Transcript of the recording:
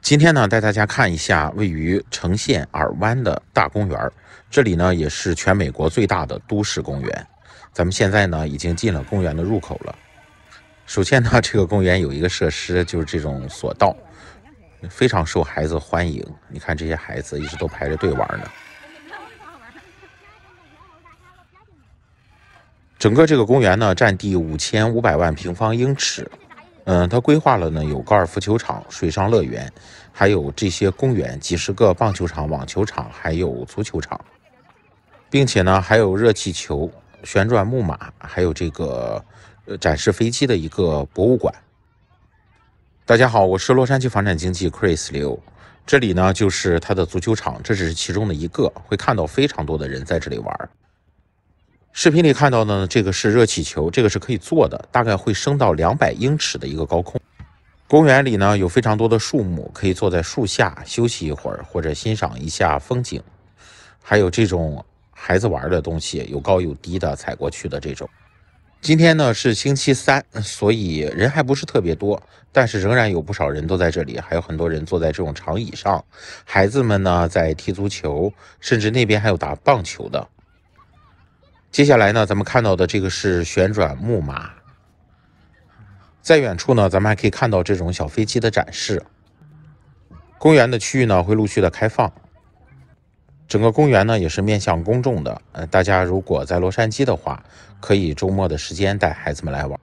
今天呢，带大家看一下位于城县尔湾的大公园儿。这里呢，也是全美国最大的都市公园。咱们现在呢，已经进了公园的入口了。首先呢，这个公园有一个设施，就是这种索道，非常受孩子欢迎。你看这些孩子一直都排着队玩呢。整个这个公园呢，占地五千五百万平方英尺。嗯，他规划了呢，有高尔夫球场、水上乐园，还有这些公园，几十个棒球场、网球场，还有足球场，并且呢，还有热气球、旋转木马，还有这个呃展示飞机的一个博物馆。大家好，我是洛杉矶房产经纪 Chris 刘，这里呢就是他的足球场，这只是其中的一个，会看到非常多的人在这里玩。视频里看到呢，这个是热气球，这个是可以坐的，大概会升到两百英尺的一个高空。公园里呢有非常多的树木，可以坐在树下休息一会儿，或者欣赏一下风景。还有这种孩子玩的东西，有高有低的踩过去的这种。今天呢是星期三，所以人还不是特别多，但是仍然有不少人都在这里，还有很多人坐在这种长椅上。孩子们呢在踢足球，甚至那边还有打棒球的。接下来呢，咱们看到的这个是旋转木马，在远处呢，咱们还可以看到这种小飞机的展示。公园的区域呢会陆续的开放，整个公园呢也是面向公众的。呃，大家如果在洛杉矶的话，可以周末的时间带孩子们来玩。